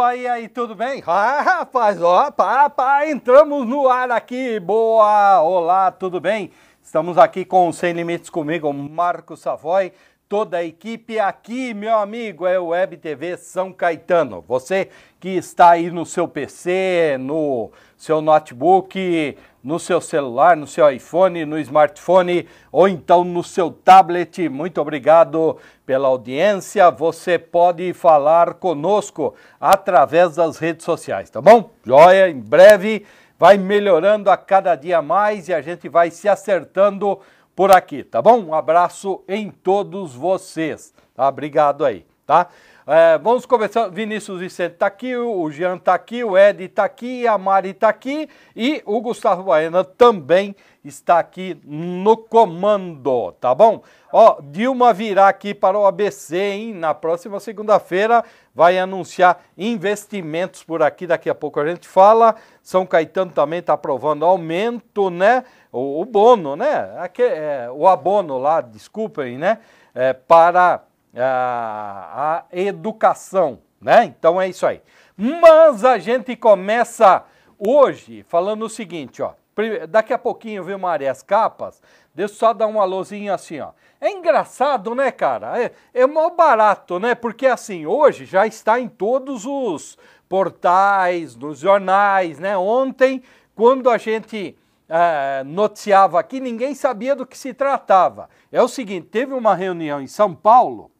Bahia e tudo bem? Ah, rapaz, ó, pá, pá, entramos no ar aqui, boa, olá, tudo bem? Estamos aqui com Sem Limites comigo, Marco Savoy, toda a equipe. Aqui, meu amigo, é o Web TV São Caetano. Você que está aí no seu PC, no seu notebook, no seu celular, no seu iPhone, no smartphone ou então no seu tablet, muito obrigado pela audiência. Você pode falar conosco através das redes sociais, tá bom? Joia, em breve vai melhorando a cada dia mais e a gente vai se acertando por aqui, tá bom? Um abraço em todos vocês, tá? Obrigado aí, tá? É, vamos começar. Vinícius Vicente está aqui, o Jean está aqui, o Ed está aqui, a Mari está aqui e o Gustavo Baena também está aqui no comando, tá bom? Ó, Dilma virá aqui para o ABC, hein? Na próxima segunda-feira vai anunciar investimentos por aqui, daqui a pouco a gente fala. São Caetano também está aprovando aumento, né? o, o bono, né? Aque, é, o abono lá, desculpem, né? É, para a, a educação, né? Então é isso aí. Mas a gente começa hoje falando o seguinte, ó. Daqui a pouquinho, viu, Maria, as capas. Deixa eu só dar uma luzinha assim, ó. É engraçado, né, cara? É, é mó barato, né? Porque assim, hoje já está em todos os portais, nos jornais, né? Ontem, quando a gente é, noticiava aqui, ninguém sabia do que se tratava. É o seguinte: teve uma reunião em São Paulo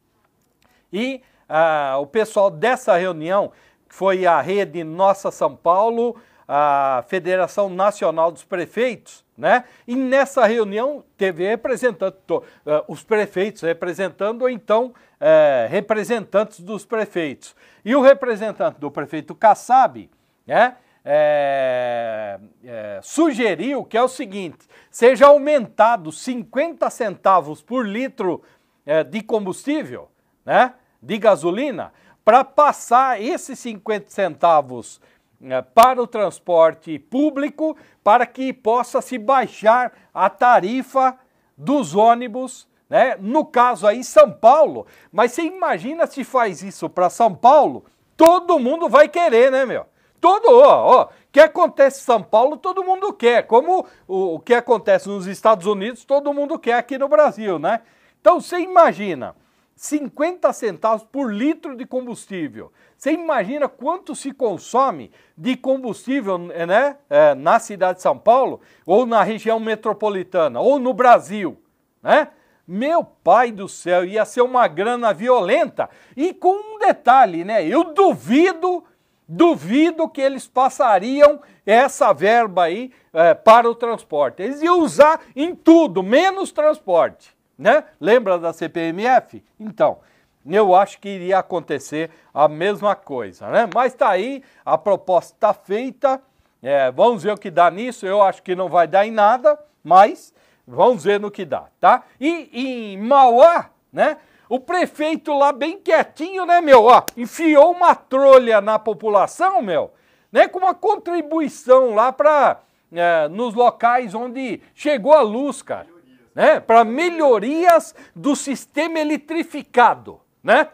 e é, o pessoal dessa reunião, que foi a rede Nossa São Paulo, a Federação Nacional dos Prefeitos, né? E nessa reunião teve representante, uh, os prefeitos representando, ou então uh, representantes dos prefeitos. E o representante do prefeito Kassab, né? é, é, sugeriu que é o seguinte: seja aumentado 50 centavos por litro é, de combustível, né, de gasolina, para passar esses 50 centavos é, para o transporte público, para que possa se baixar a tarifa dos ônibus. Né? No caso aí, São Paulo. Mas você imagina se faz isso para São Paulo? Todo mundo vai querer, né, meu? Todo, ó, ó, que acontece em São Paulo, todo mundo quer. Como o, o que acontece nos Estados Unidos, todo mundo quer aqui no Brasil, né? Então você imagina, 50 centavos por litro de combustível. Você imagina quanto se consome de combustível é, né, é, na cidade de São Paulo, ou na região metropolitana, ou no Brasil, né? Meu pai do céu, ia ser uma grana violenta. E com um detalhe, né? Eu duvido duvido que eles passariam essa verba aí é, para o transporte. Eles iam usar em tudo, menos transporte. Né? Lembra da CPMF? Então, eu acho que iria acontecer a mesma coisa, né? Mas tá aí, a proposta está feita. É, vamos ver o que dá nisso. Eu acho que não vai dar em nada, mas vamos ver no que dá, tá? E, e em Mauá, né? O prefeito lá bem quietinho, né, meu? Ó, enfiou uma trolha na população, meu, né? Com uma contribuição lá para é, nos locais onde chegou a luz, cara, né? Para melhorias do sistema eletrificado, né?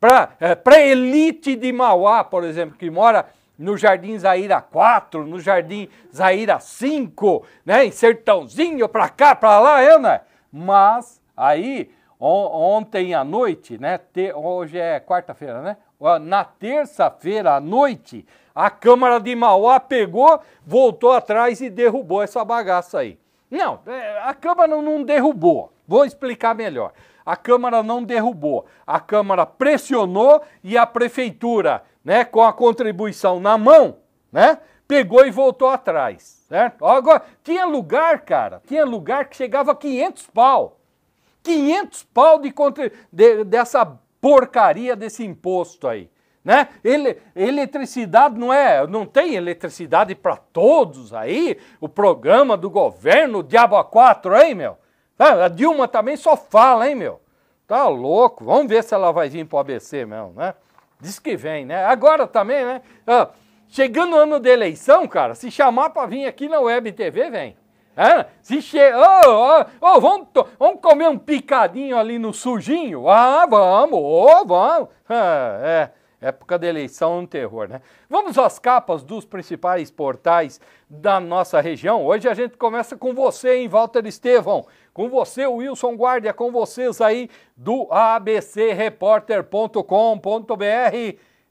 Para é, para elite de Mauá, por exemplo, que mora no Jardim Zaira 4, no Jardim Zaira 5, né? Em Sertãozinho, para cá, para lá, é, né? Mas aí ontem à noite, né? Te, hoje é quarta-feira, né? Na terça-feira à noite, a Câmara de Mauá pegou, voltou atrás e derrubou essa bagaça aí. Não, é, a Câmara não derrubou. Vou explicar melhor. A Câmara não derrubou. A Câmara pressionou e a prefeitura, né, com a contribuição na mão, né, pegou e voltou atrás, certo? Agora, tinha lugar, cara, tinha lugar que chegava a 500 pau. 500 pau de, de, dessa porcaria desse imposto aí. Né? Ele, eletricidade não é, não tem eletricidade para todos aí, o programa do governo, o diabo a quatro, hein, meu? Ah, a Dilma também só fala, hein, meu? Tá louco, vamos ver se ela vai vir pro ABC meu, né? Diz que vem, né? Agora também, né? Ah, chegando o ano da eleição, cara, se chamar para vir aqui na Web TV, vem. É? Se chega, oh, oh, oh, vamos, vamos comer um picadinho ali no sujinho? Ah, vamos, oh, vamos. Ah, é, época de eleição é um terror, né? Vamos às capas dos principais portais da nossa região. Hoje a gente começa com você, hein, Walter Estevão. Com você, Wilson Guardia, com vocês aí do abcreporter.com.br.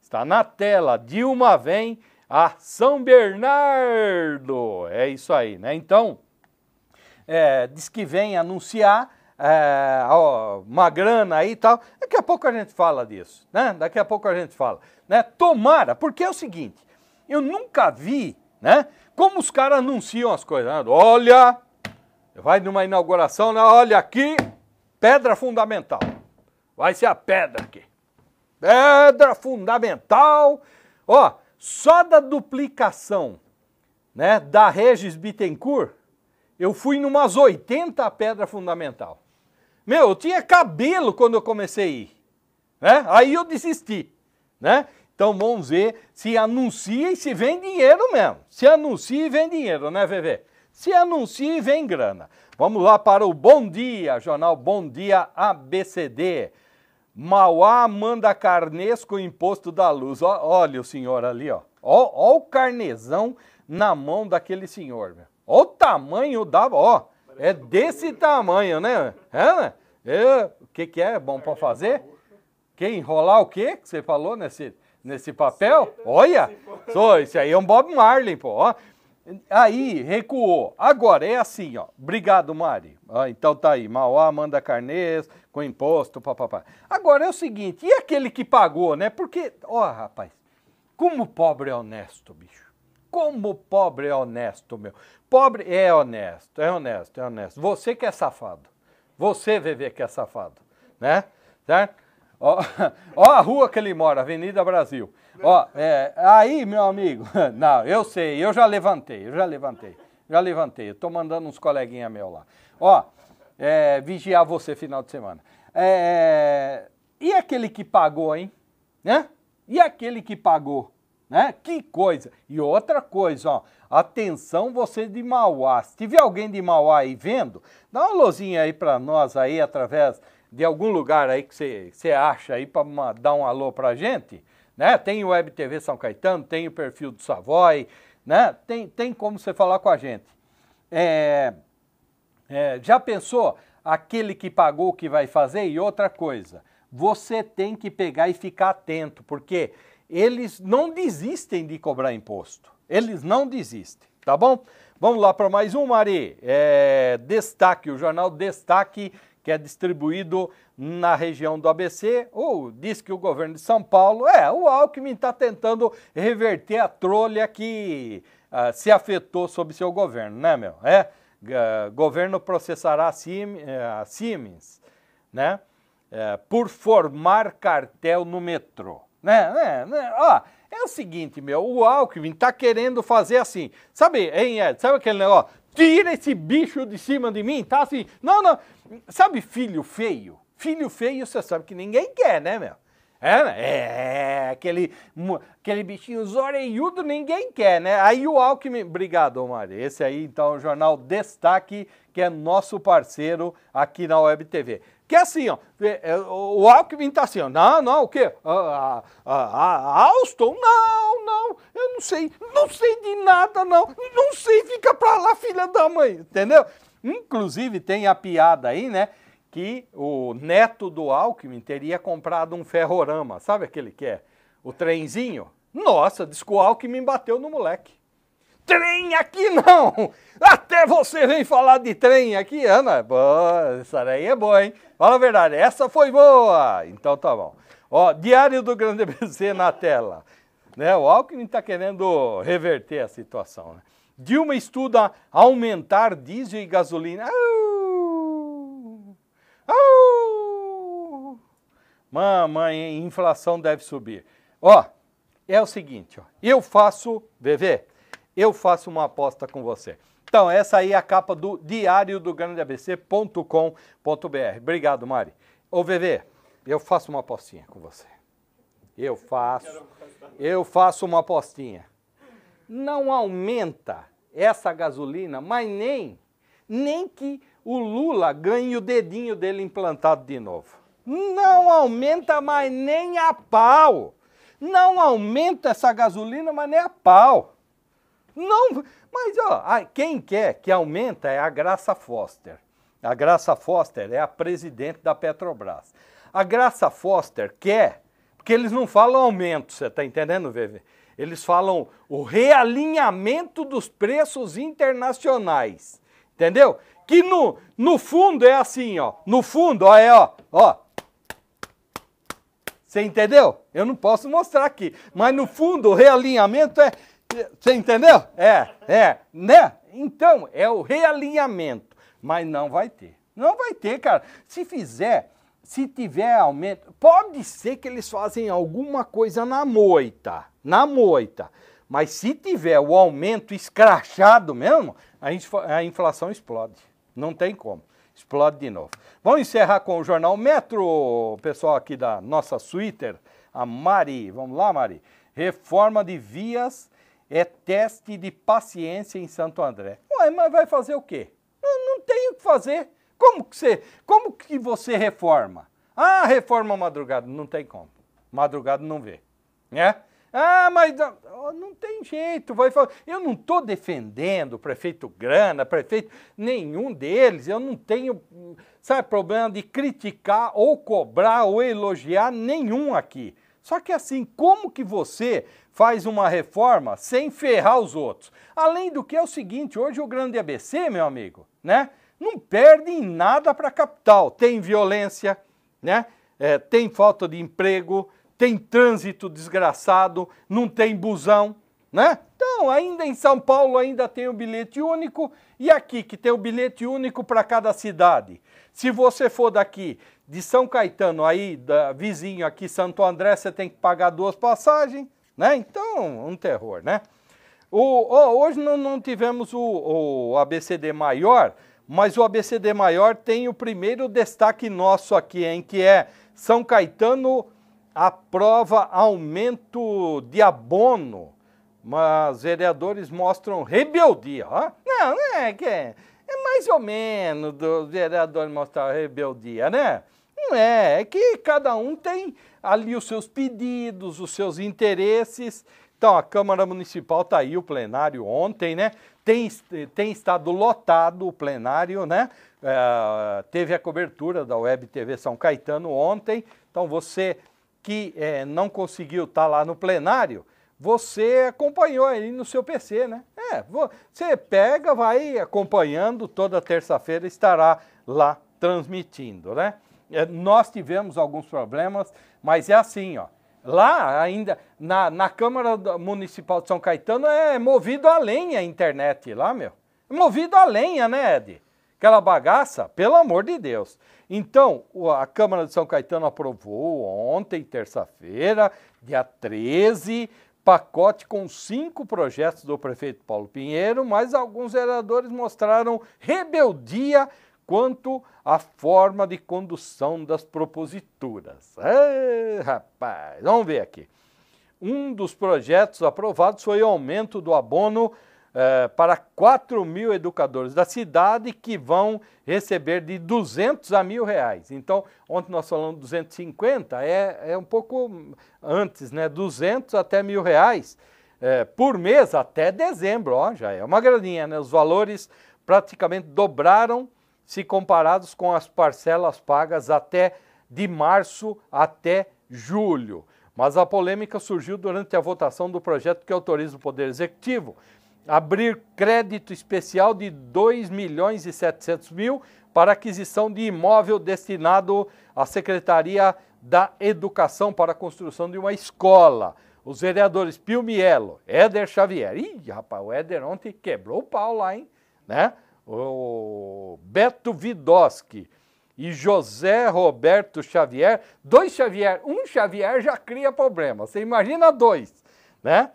Está na tela, Dilma vem a São Bernardo. É isso aí, né? Então é, diz que vem anunciar é, ó, uma grana aí e tal. Daqui a pouco a gente fala disso, né? Daqui a pouco a gente fala. Né? Tomara, porque é o seguinte, eu nunca vi, né? Como os caras anunciam as coisas. Né? Olha, vai numa inauguração, né? olha aqui, pedra fundamental. Vai ser a pedra aqui. Pedra fundamental. Ó, só da duplicação né, da Regis Bittencourt, eu fui numas 80 pedra fundamental. Meu, eu tinha cabelo quando eu comecei a ir. Né? Aí eu desisti. Né? Então vamos ver se anuncia e se vem dinheiro mesmo. Se anuncia e vem dinheiro, né, VV? Se anuncia e vem grana. Vamos lá para o Bom Dia, jornal Bom Dia ABCD. Mauá manda carnês com imposto da luz. Ó, olha o senhor ali, ó. Ó, ó o carnezão na mão daquele senhor, meu. Olha o tamanho da. Ó, é desse tamanho, né? É, né? é, o que, que é bom para fazer? Que enrolar o quê que você falou nesse, nesse papel? Né? Olha! Só, esse aí é um Bob Marley, pô. Ó. Aí, recuou. Agora, é assim, ó. Obrigado, Mari. Ah, então tá aí, Mauá manda carnês, com imposto, papapá. Agora é o seguinte, e aquele que pagou, né? Porque, ó, rapaz, como pobre é honesto, bicho. Como pobre é honesto, meu. Pobre é honesto, é honesto, é honesto. Você que é safado. Você, VV, que é safado. Né? Certo? Ó, ó a rua que ele mora, Avenida Brasil. Ó, é, aí, meu amigo, não, eu sei, eu já levantei, eu já levantei, já levantei. Eu tô mandando uns coleguinhas meu lá. Ó, é, vigiar você final de semana. É, e aquele que pagou, hein? Né? E aquele que pagou? né? Que coisa! E outra coisa, ó, atenção você de Mauá. Se tiver alguém de Mauá aí vendo, dá uma luzinha aí para nós aí através de algum lugar aí que você, você acha aí para dar um alô pra gente, né? Tem o Web TV São Caetano, tem o perfil do Savoy, né? Tem, tem como você falar com a gente. É, é, já pensou aquele que pagou que vai fazer? E outra coisa, você tem que pegar e ficar atento, porque eles não desistem de cobrar imposto. Eles não desistem, tá bom? Vamos lá para mais um, Mari. É, destaque, o jornal Destaque, que é distribuído na região do ABC, ou diz que o governo de São Paulo, é, o Alckmin está tentando reverter a trolha que ah, se afetou sob seu governo, né, meu? É, governo processará a, Sim, é, a Siemens, né, é, por formar cartel no metrô. Né, né, né? Ó, é o seguinte, meu, o Alckmin tá querendo fazer assim. Sabe, hein, Ed? Sabe aquele negócio? Tira esse bicho de cima de mim, tá assim. Não, não. Sabe filho feio? Filho feio, você sabe que ninguém quer, né, meu? É, né? é, aquele, aquele bichinho zoreiudo ninguém quer, né? Aí o Alckmin. Obrigado, Omar Esse aí, então, é o Jornal Destaque, que é nosso parceiro aqui na Web TV. Que é assim, ó, é, o Alckmin está assim, ó, não, não, o quê? A, ah, a, ah, a, ah, Alston Não, não, eu não sei, não sei de nada, não, não sei, fica pra lá, filha da mãe, entendeu? Inclusive tem a piada aí, né, que o neto do Alckmin teria comprado um ferrorama, sabe aquele que é? O trenzinho? Nossa, diz que o Alckmin bateu no moleque trem aqui não! Até você vem falar de trem aqui, Ana. Boa, essa daí é boa, hein? Fala a verdade, essa foi boa! Então tá bom. Ó, Diário do Grande BC na tela. Né? O Alckmin está querendo reverter a situação. Né? Dilma estuda aumentar diesel e gasolina. Au! Au! Mamãe, inflação deve subir. Ó, é o seguinte, ó, eu faço, bebê, eu faço uma aposta com você. Então, essa aí é a capa do diário do grandeabc.com.br. Obrigado, Mari. Ô, VV, eu faço uma apostinha com você. Eu faço. Eu faço uma apostinha. Não aumenta essa gasolina, mas nem nem que o Lula ganhe o dedinho dele implantado de novo. Não aumenta mas nem a pau. Não aumenta essa gasolina, mas nem a pau. Não, mas ó, quem quer que aumenta é a Graça Foster. A Graça Foster é a presidente da Petrobras. A Graça Foster quer, porque eles não falam aumento, você está entendendo, Vivi? Eles falam o realinhamento dos preços internacionais, entendeu? Que no, no fundo é assim, ó. No fundo, ó, é ó, ó. Você entendeu? Eu não posso mostrar aqui. Mas no fundo, o realinhamento é você entendeu? É, é, né? Então, é o realinhamento. Mas não vai ter. Não vai ter, cara. Se fizer, se tiver aumento, pode ser que eles fazem alguma coisa na moita, na moita. Mas se tiver o aumento escrachado mesmo, a, inflação explode. Não tem como. Explode de novo. Vamos encerrar com o Jornal Metro, pessoal aqui da nossa Twitter, a Mari. Vamos lá, Mari. Reforma de vias é teste de paciência em Santo André. Ué, mas vai fazer o quê? Eu não tenho o que fazer. Como que, você, como que você reforma? Ah, reforma madrugada. Não tem como. Madrugada não vê. Né? Ah, mas ah, não tem jeito. Vai falar. Eu não estou defendendo o prefeito Grana, prefeito nenhum deles. Eu não tenho, sabe, problema de criticar ou cobrar ou elogiar nenhum aqui. Só que assim, como que você faz uma reforma sem ferrar os outros. Além do que é o seguinte, hoje o grande ABC, meu amigo, né? Não perde em nada para a capital. Tem violência, né? É, tem falta de emprego, tem trânsito desgraçado, não tem busão, né? Então, ainda em São Paulo ainda tem o bilhete único e aqui que tem o bilhete único para cada cidade. Se você for daqui de São Caetano aí, da, vizinho aqui Santo André, você tem que pagar duas passagens né? Então, um terror, né? O, hoje não, não tivemos o, o, ABCD maior, mas o ABCD maior tem o primeiro destaque nosso aqui, em Que é São Caetano aprova aumento de abono, mas vereadores mostram rebeldia. Ó. Não, não é que é, é mais ou menos do vereador mostrar rebeldia, né? Não é, é que cada um tem ali os seus pedidos, os seus interesses. Então, a Câmara Municipal está aí, o plenário ontem, né? Tem, tem estado lotado o plenário, né? É, teve a cobertura da Web TV São Caetano ontem. Então, você que é, não conseguiu estar tá lá no plenário, você acompanhou aí no seu PC, né? É, você pega, vai acompanhando, toda terça-feira estará lá transmitindo, né? É, nós tivemos alguns problemas, mas é assim, ó. Lá ainda, na, na Câmara Municipal de São Caetano, é movido a lenha a internet lá, meu. É movido a lenha, né, Ed? Aquela bagaça, pelo amor de Deus. Então, a Câmara de São Caetano aprovou ontem, terça-feira, dia 13, pacote com cinco projetos do prefeito Paulo Pinheiro, mas alguns vereadores mostraram rebeldia quanto à forma de condução das proposituras. rapaz, vamos ver aqui. Um dos projetos aprovados foi o aumento do abono eh, para 4 mil educadores da cidade que vão receber de 200 a mil reais. Então, ontem nós falamos 250, é, é um pouco antes, né? 200 até mil reais eh, por mês até dezembro, ó, já é uma graninha, né? Os valores praticamente dobraram se comparados com as parcelas pagas até de março até julho. Mas a polêmica surgiu durante a votação do projeto que autoriza o Poder Executivo abrir crédito especial de 2 milhões e 700 mil para aquisição de imóvel destinado à Secretaria da Educação para a construção de uma escola. Os vereadores Pio Mielo, Éder Xavier. Ih, rapaz, o Éder ontem quebrou o pau lá, hein? Né? o Beto Vidoski e José Roberto Xavier. Dois Xavier, um Xavier já cria problema, você imagina dois, né?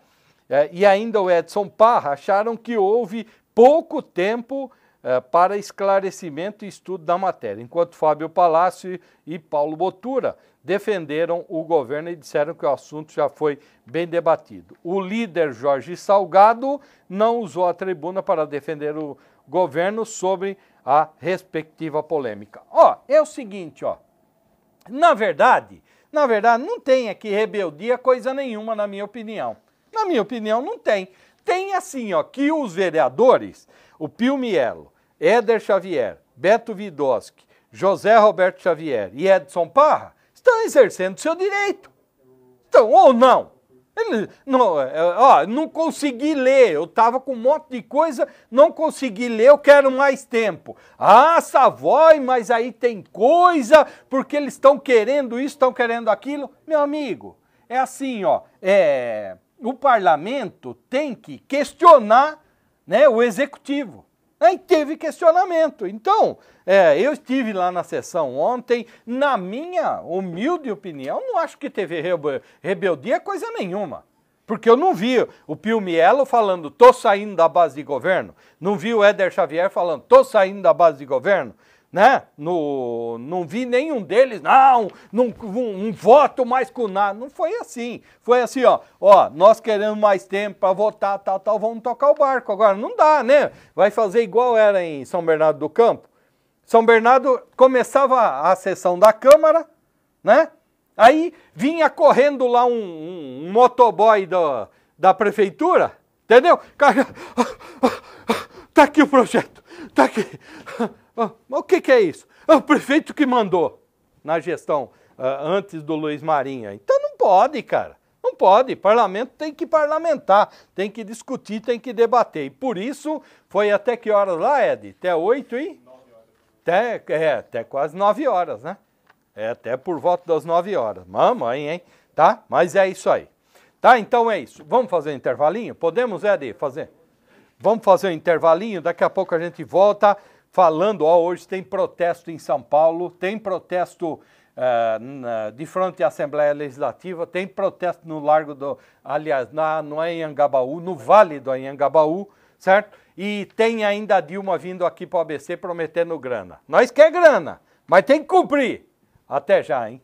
É, e ainda o Edson Parra acharam que houve pouco tempo é, para esclarecimento e estudo da matéria, enquanto Fábio Palácio e Paulo Botura defenderam o governo e disseram que o assunto já foi bem debatido. O líder Jorge Salgado não usou a tribuna para defender o governo sobre a respectiva polêmica. Ó, é o seguinte, ó. Na verdade, na verdade não tem aqui rebeldia coisa nenhuma na minha opinião. Na minha opinião não tem. Tem assim, ó, que os vereadores, o Pio Mielo, Éder Xavier, Beto Vidoski, José Roberto Xavier e Edson Parra, estão exercendo seu direito. Então, ou não, não, é, ó, não consegui ler, eu estava com um monte de coisa, não consegui ler, eu quero mais tempo. Ah, Savoy, mas aí tem coisa, porque eles estão querendo isso, estão querendo aquilo. Meu amigo, é assim, ó, é, o parlamento tem que questionar né, o executivo. Aí teve questionamento. Então, é, eu estive lá na sessão ontem, na minha humilde opinião, não acho que teve rebeldia coisa nenhuma. Porque eu não vi o Pio Mielo falando, tô saindo da base de governo. Não vi o Éder Xavier falando, tô saindo da base de governo né? No, não vi nenhum deles, não, não um, um voto mais com nada. Não foi assim. Foi assim, ó, ó, nós queremos mais tempo para votar, tal, tal, vamos tocar o barco agora. Não dá, né? Vai fazer igual era em São Bernardo do Campo. São Bernardo começava a sessão da Câmara, né? Aí vinha correndo lá um, um, um motoboy do, da prefeitura, entendeu? Tá aqui o projeto, tá aqui. Ah, mas o que, é isso? É o prefeito que mandou na gestão ah, antes do Luiz Marinha. Então não pode, cara. Não pode. Parlamento tem que parlamentar, tem que discutir, tem que debater. E por isso foi até que horas lá, Ed? Até oito, e? Até, é, até quase nove horas, né? É até por volta das nove horas. Mamãe, hein? Tá? Mas é isso aí. Tá? Então é isso. Vamos fazer um intervalinho? Podemos, Ed, fazer? Vamos fazer um intervalinho, daqui a pouco a gente volta falando, ó, hoje tem protesto em São Paulo, tem protesto Uh, na, de frente à Assembleia Legislativa, tem protesto no Largo do. Aliás, na, no Anhangabaú, é no Vale do Anhangabaú, certo? E tem ainda a Dilma vindo aqui para o ABC prometendo grana. Nós quer grana, mas tem que cumprir. Até já, hein?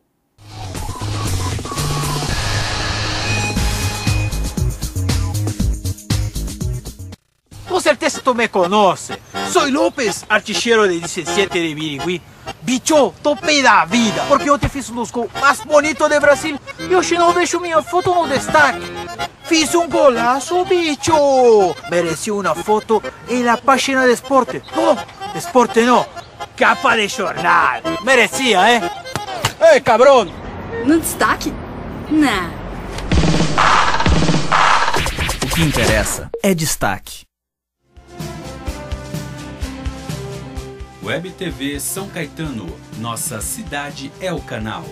Com certeza tu me conhece. Sou Lopes, artilheiro de 17 de Birigui. Bicho, topei da vida, porque eu te fiz um dos gols mais bonitos de Brasil e hoje não deixo minha foto no destaque. Fiz um golaço, bicho! Mereci uma foto em la página de esporte. Não, esporte não, capa de jornal. Merecia, hein? ¿eh? Ei, ¡Eh, cabrão! No destaque? Não. O que interessa é destaque. Web TV São Caetano, nossa cidade é o canal.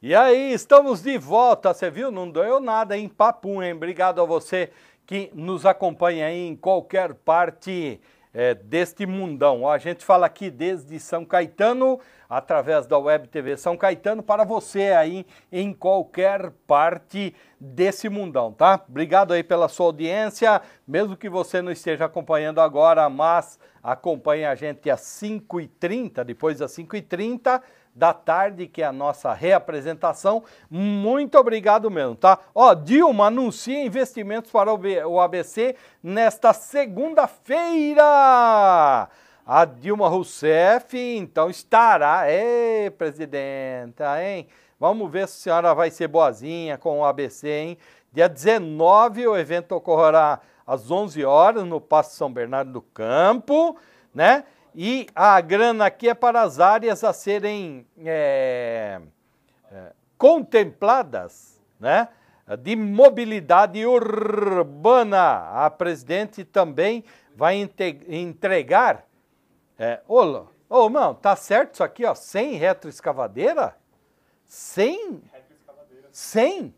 E aí, estamos de volta, você viu? Não doeu nada, hein? Papum, hein? Obrigado a você que nos acompanha aí em qualquer parte é, deste mundão. A gente fala aqui desde São Caetano, através da Web TV São Caetano, para você aí em qualquer parte desse mundão, tá? Obrigado aí pela sua audiência, mesmo que você não esteja acompanhando agora, mas acompanhe a gente às 5h30, depois das 5h30 da tarde, que é a nossa reapresentação. Muito obrigado mesmo, tá? Ó, Dilma anuncia investimentos para o ABC nesta segunda-feira. A Dilma Rousseff, então, estará. é presidenta, hein? Vamos ver se a senhora vai ser boazinha com o ABC, hein? Dia 19, o evento ocorrerá às 11 horas no Passo São Bernardo do Campo, né? E a grana aqui é para as áreas a serem é, é, contempladas, né? De mobilidade urbana. A presidente também vai entregar. É, ô, ô, mano, tá certo isso aqui, ó? Sem retroescavadeira? Sem? Retroescavadeira. Sem?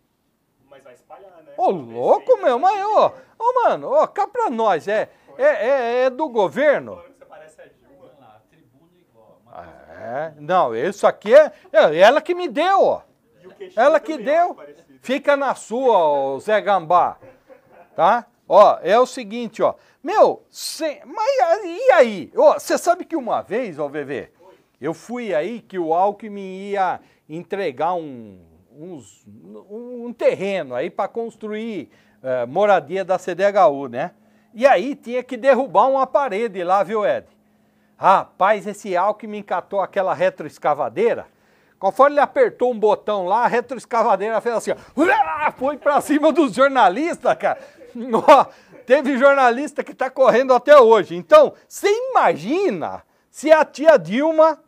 Mas vai espalhar, né? Ô, louco, meu, né? mas, ô, mano, ó, cá pra nós, é, é, é, é do governo? É, não, isso aqui é, é, ela que me deu, ó. Ela que deu. Fica na sua, ó, Zé Gambá. Tá? Ó, é o seguinte, ó. Meu, sem, mas e aí? Você sabe que uma vez, ó, VV, eu fui aí que o Alckmin ia entregar um, uns, um, um terreno aí para construir uh, moradia da CDHU, né? E aí tinha que derrubar uma parede lá, viu, Ed? Rapaz, esse Alckmin catou aquela retroescavadeira. Conforme ele apertou um botão lá, a retroescavadeira fez assim, ó, foi para cima dos jornalistas, cara. teve jornalista que está correndo até hoje. Então, você imagina se a tia Dilma,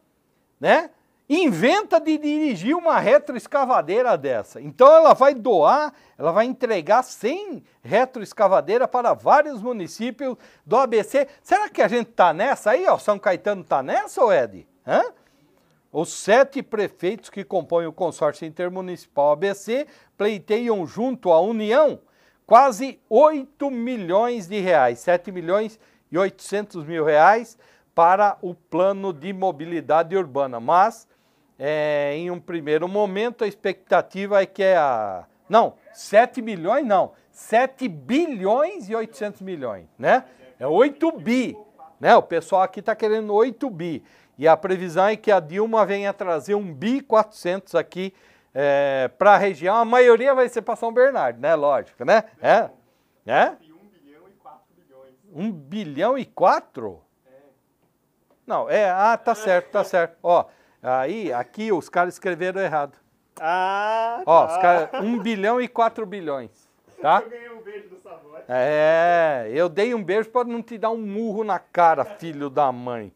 né, inventa de dirigir uma retroescavadeira dessa. Então ela vai doar, ela vai entregar 100 retroescavadeira para vários municípios do ABC. Será que a gente está nessa aí? Ó, São Caetano está nessa, ou Ed? Hã? Os sete prefeitos que compõem o consórcio intermunicipal ABC pleiteiam junto à União quase 8 milhões de reais, 7 milhões e 800 mil reais para o plano de mobilidade urbana. Mas é, em um primeiro momento, a expectativa é que é a. Não, 7 milhões não, 7 bilhões e 800 milhões, né? É 8 bi, né? O pessoal aqui está querendo 8 bi. E a previsão é que a Dilma venha trazer 1 bi 400 aqui é, para a região. A maioria vai ser para São Bernardo, né? Lógico, né? É? É? 1 bilhão e 4 bilhões. 1 bilhão e 4? É. Não, é, ah, tá certo, tá certo. Ó, Aí, aqui, os caras escreveram errado. Ah, Ó, tá. os caras, 1 bilhão e 4 bilhões, tá? Eu ganhei um beijo do Savoy. É, eu dei um beijo para não te dar um murro na cara, filho da mãe.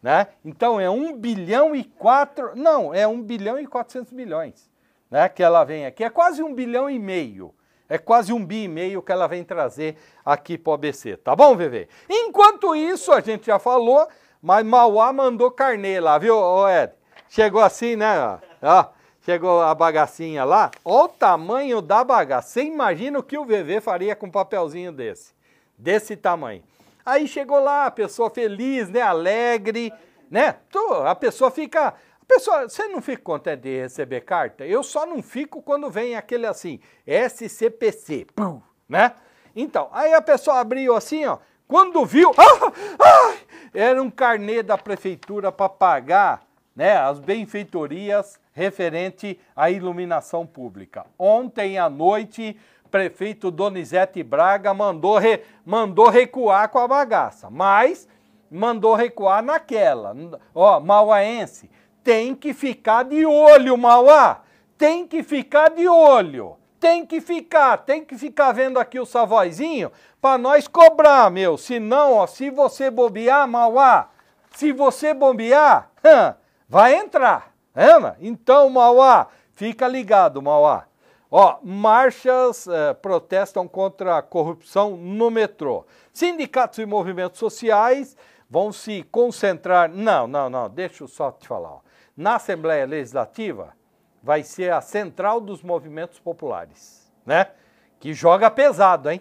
Né? Então é 1 bilhão e 4, não, é 1 bilhão e 400 milhões, né, que ela vem aqui. É quase 1 bilhão e meio. É quase um bi e meio que ela vem trazer aqui para o ABC, tá bom, VV? Enquanto isso, a gente já falou, mas Mauá mandou carnê lá, viu, Ed? Chegou assim, né? Ó, ó, chegou a bagacinha lá. Olha o tamanho da bagaça. Você imagina o que o VV faria com um papelzinho desse? Desse tamanho. Aí chegou lá, a pessoa feliz, né? Alegre, né? A pessoa fica. A pessoa, você não fica contente de receber carta? Eu só não fico quando vem aquele assim, SCPC, pum, né? Então, aí a pessoa abriu assim, ó. Quando viu, ah, ah, era um carnê da prefeitura para pagar né, as benfeitorias referente à iluminação pública. Ontem à noite, prefeito Donizete Braga mandou, re, mandou recuar com a bagaça, mas mandou recuar naquela. Ó, mauaense, tem que ficar de olho, Mauá, tem que ficar de olho. Tem que ficar, tem que ficar vendo aqui o Savoizinho para nós cobrar, meu. Se não, ó, se você bobear, Mauá, se você bobear hum, vai entrar. Ana. Então, Mauá, fica ligado, Mauá. Ó, marchas eh, protestam contra a corrupção no metrô. Sindicatos e movimentos sociais vão se concentrar. Não, não, não, deixa eu só te falar. Ó. Na Assembleia Legislativa vai ser a central dos movimentos populares, né? Que joga pesado, hein?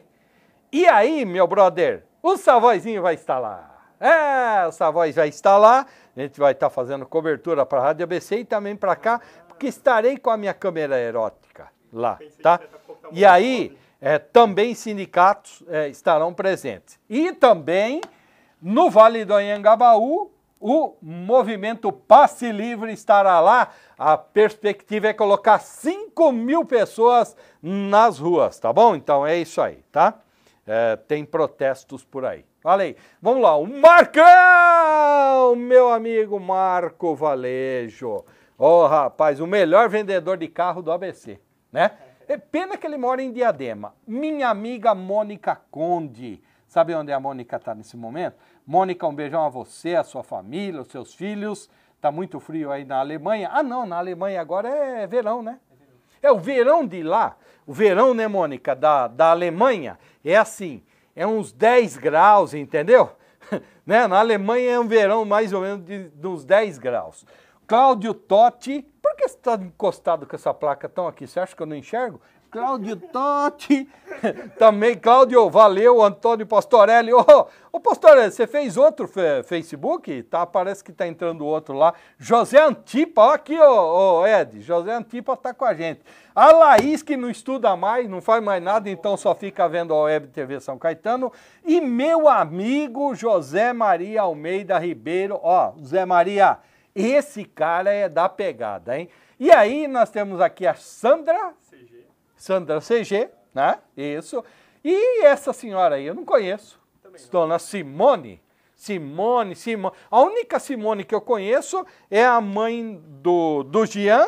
E aí, meu brother, o Savoizinho vai estar lá. É, essa voz já está lá. A gente vai estar tá fazendo cobertura para a Rádio ABC e também para cá, porque estarei com a minha câmera erótica lá, tá? E aí, é, também sindicatos é, estarão presentes. E também, no Vale do Anhangabaú, o movimento Passe Livre estará lá. A perspectiva é colocar 5 mil pessoas nas ruas, tá bom? Então é isso aí, tá? É, tem protestos por aí. Fala aí. Vamos lá. O Marcão, meu amigo Marco Valejo. Ô, oh, rapaz, o melhor vendedor de carro do ABC, né? É pena que ele mora em Diadema. Minha amiga Mônica Conde. Sabe onde a Mônica está nesse momento? Mônica, um beijão a você, a sua família, os seus filhos. Tá muito frio aí na Alemanha. Ah, não, na Alemanha agora é verão, né? É o verão de lá. O verão, né, Mônica, da, da Alemanha é assim: é uns 10 graus, entendeu? né? Na Alemanha é um verão mais ou menos de, de uns 10 graus. Cláudio Totti, por que você está encostado com essa placa tão aqui? Você acha que eu não enxergo? Cláudio Totti, também Cláudio, valeu, Antônio Pastorelli. Ô, oh, Pastorelli, você fez outro Facebook? Tá, parece que tá entrando outro lá. José Antipa, ó aqui, ô, Ed, José Antipa tá com a gente. A Laís, que não estuda mais, não faz mais nada, então só fica vendo a Web TV São Caetano. E meu amigo José Maria Almeida Ribeiro, ó, José Maria, esse cara é da pegada, hein? E aí nós temos aqui a Sandra, Sandra CG, né? Isso. E essa senhora aí eu não conheço. não. Dona Simone. Simone, Simone. A única Simone que eu conheço é a mãe do, do Jean,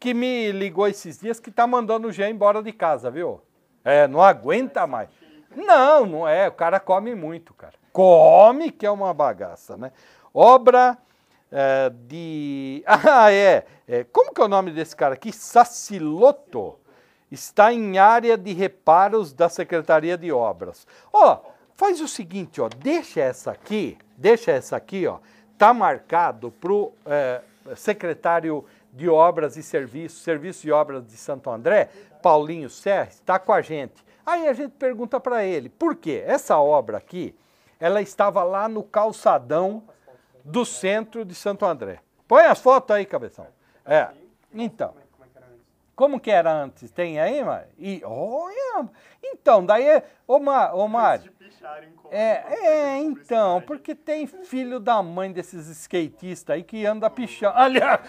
que me ligou esses dias, que tá mandando o Jean embora de casa, viu? É, não aguenta mais. Não, não é. O cara come muito, cara. Come que é uma bagaça, né? Obra é, de. Ah, é, é. Como que é o nome desse cara aqui? Saciloto está em área de reparos da Secretaria de Obras. Ó, faz o seguinte, ó, deixa essa aqui, deixa essa aqui, ó, tá marcado pro é, secretário de Obras e Serviços, Serviço de Obras de Santo André, Paulinho Serres, está com a gente. Aí a gente pergunta para ele, por quê? Essa obra aqui, ela estava lá no calçadão do centro de Santo André. Põe as fotos aí, cabeção. É, então. Como que era antes? Tem aí, Mário? E olha! Então, daí, é, ô, Má, ô Mário. É, é, então, porque tem filho da mãe desses skatistas aí que anda pichando. Aliás,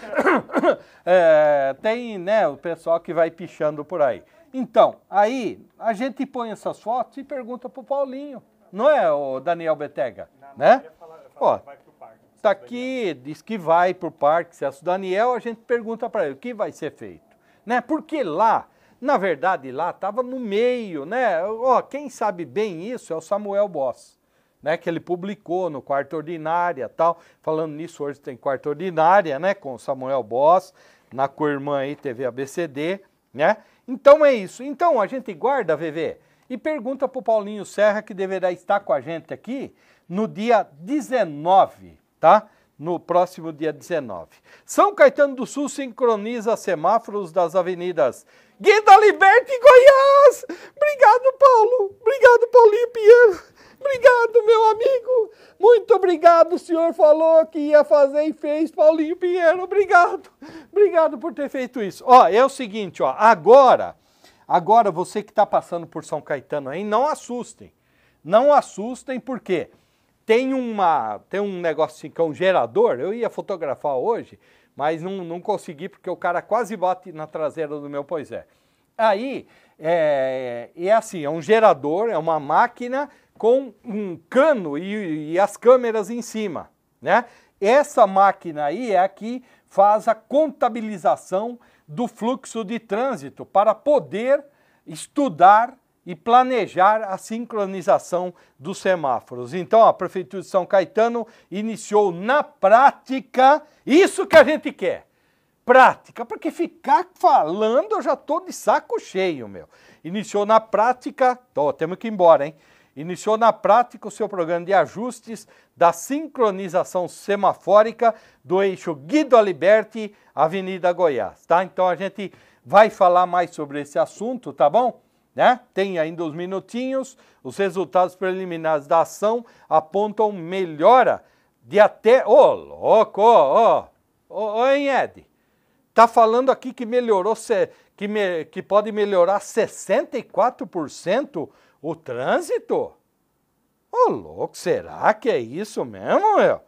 é, tem, né, o pessoal que vai pichando por aí. Então, aí a gente põe essas fotos e pergunta pro Paulinho, não é, o Daniel Betega? Não, né? Falar, falar, Ó, tá aqui, diz que vai pro parque, se é o Daniel, a gente pergunta para ele o que vai ser feito né? Porque lá, na verdade, lá estava no meio, né? Ó, quem sabe bem isso é o Samuel Boss, né? Que ele publicou no Quarto Ordinária, tal. Falando nisso, hoje tem Quarto Ordinária, né? Com o Samuel Boss, na irmã aí TV ABCD, né? Então é isso. Então a gente guarda, VV, e pergunta para o Paulinho Serra, que deverá estar com a gente aqui no dia 19, tá? no próximo dia 19. São Caetano do Sul sincroniza semáforos das avenidas Guida Liberta e Goiás. Obrigado, Paulo. Obrigado, Paulinho Pinheiro. Obrigado, meu amigo. Muito obrigado. O senhor falou que ia fazer e fez, Paulinho Pinheiro. Obrigado. Obrigado por ter feito isso. Ó, é o seguinte, ó, agora, agora você que está passando por São Caetano aí, não assustem. Não assustem, por quê? Porque tem, uma, tem um negócio que é um gerador, eu ia fotografar hoje, mas não, não consegui porque o cara quase bate na traseira do meu pois é. Aí, é, é assim, é um gerador, é uma máquina com um cano e, e as câmeras em cima, né? Essa máquina aí é a que faz a contabilização do fluxo de trânsito para poder estudar e planejar a sincronização dos semáforos. Então, a Prefeitura de São Caetano iniciou na prática isso que a gente quer. Prática, porque ficar falando eu já estou de saco cheio, meu. Iniciou na prática, ó, temos que ir embora, hein? Iniciou na prática o seu programa de ajustes da sincronização semafórica do eixo Guido Aliberti, Avenida Goiás, tá? Então a gente vai falar mais sobre esse assunto, tá bom? Né? Tem ainda os minutinhos. Os resultados preliminares da ação apontam melhora de até. Ô, oh, louco, Ô, oh, oh, oh, hein, Ed? Tá falando aqui que melhorou, que, me, que pode melhorar 64% o trânsito? Ô, oh, louco, será que é isso mesmo, meu?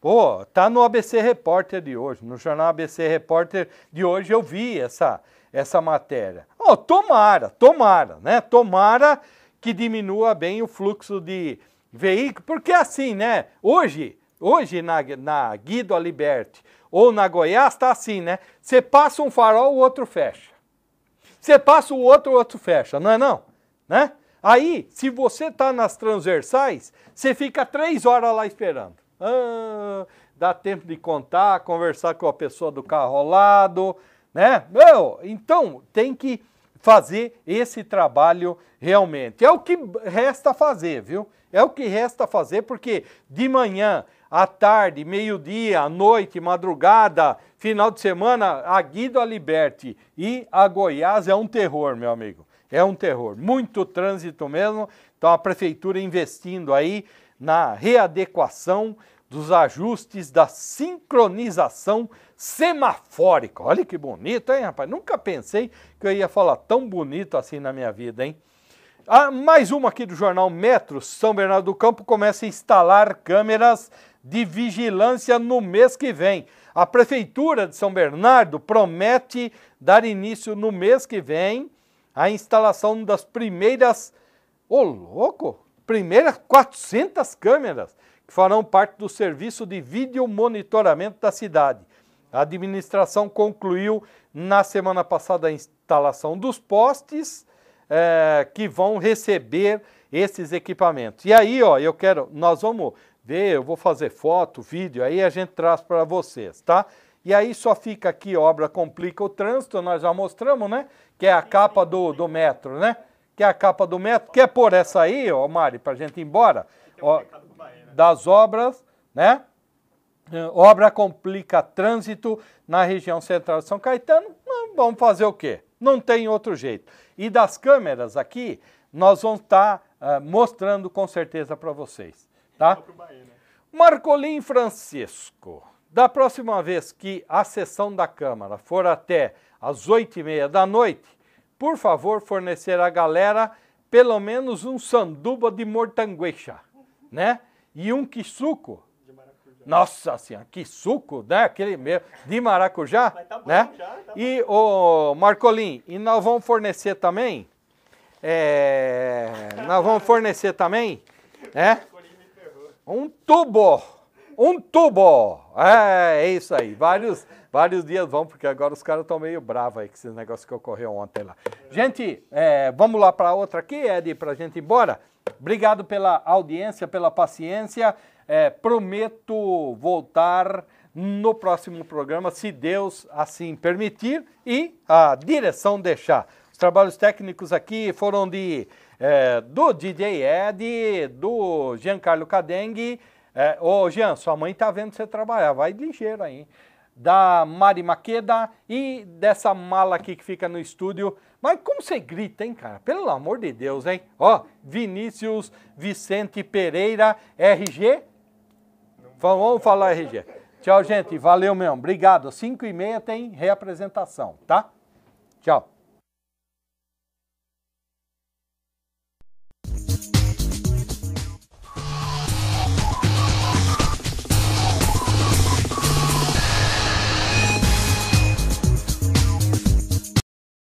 Pô, tá no ABC Repórter de hoje, no jornal ABC Repórter de hoje eu vi essa, essa matéria. Oh, tomara, tomara, né? Tomara que diminua bem o fluxo de veículos, porque assim, né? Hoje, hoje na, na Guido Liberty ou na Goiás está assim, né? Você passa um farol, o outro fecha. Você passa o outro, o outro fecha, não é não? Né? Aí, se você está nas transversais, você fica três horas lá esperando. Ah, dá tempo de contar, conversar com a pessoa do carro ao lado, né? Meu, então tem que fazer esse trabalho realmente. É o que resta fazer, viu? É o que resta fazer, porque de manhã, à tarde, meio-dia, à noite, madrugada, final de semana, a Guido Aliberte e a Goiás é um terror, meu amigo. É um terror. Muito trânsito mesmo. Então a prefeitura investindo aí na readequação dos ajustes da sincronização semafórica. Olha que bonito, hein, rapaz? Nunca pensei que eu ia falar tão bonito assim na minha vida, hein? Ah, mais uma aqui do jornal Metro. São Bernardo do Campo começa a instalar câmeras de vigilância no mês que vem. A Prefeitura de São Bernardo promete dar início no mês que vem à instalação das primeiras. Ô, oh, louco! Primeiras 400 câmeras que farão parte do serviço de vídeo monitoramento da cidade. A administração concluiu na semana passada a instalação dos postes é, que vão receber esses equipamentos. E aí, ó, eu quero, nós vamos ver, eu vou fazer foto, vídeo, aí a gente traz para vocês, tá? E aí só fica aqui, obra complica o trânsito, nós já mostramos, né? Que é a capa do, do metro, né? Que é a capa do metro. Quer pôr essa aí, ó, Mari, para gente ir embora? Ó, né? das obras, né? É, obra complica trânsito na região central de São Caetano, vamos fazer o quê? Não tem outro jeito. E das câmeras aqui, nós vamos estar tá, uh, mostrando com certeza para vocês. Tá? Né? Marcolim Francisco, da próxima vez que a sessão da Câmara for até às oito e meia da noite, por favor, fornecer à galera pelo menos um sanduba de mortangueixa, né? E um quisuco nossa senhora, que suco, né? Aquele mesmo, de maracujá, tá né? Já, tá e, o Marcolim, e nós vamos fornecer também, é, nós vamos fornecer também, né? Um tubo, um tubo, é, é isso aí, vários, vários dias vão, porque agora os caras estão meio bravos aí com esse negócio que ocorreu ontem lá. Gente, é, vamos lá para outra aqui, Ed, para gente ir embora. Obrigado pela audiência, pela paciência. É, prometo voltar no próximo programa, se Deus assim permitir e a direção deixar. Os trabalhos técnicos aqui foram de é, do DJ Ed, do Giancarlo Cadengue. É, ô Jean, sua mãe tá vendo você trabalhar, vai ligeiro aí. Da Mari Maqueda e dessa mala aqui que fica no estúdio. Mas como você grita, hein, cara? Pelo amor de Deus, hein? Ó, Vinícius Vicente Pereira, RG Vamos falar RG. Tchau, gente. Valeu mesmo. Obrigado. 5 e meia tem reapresentação, tá? Tchau.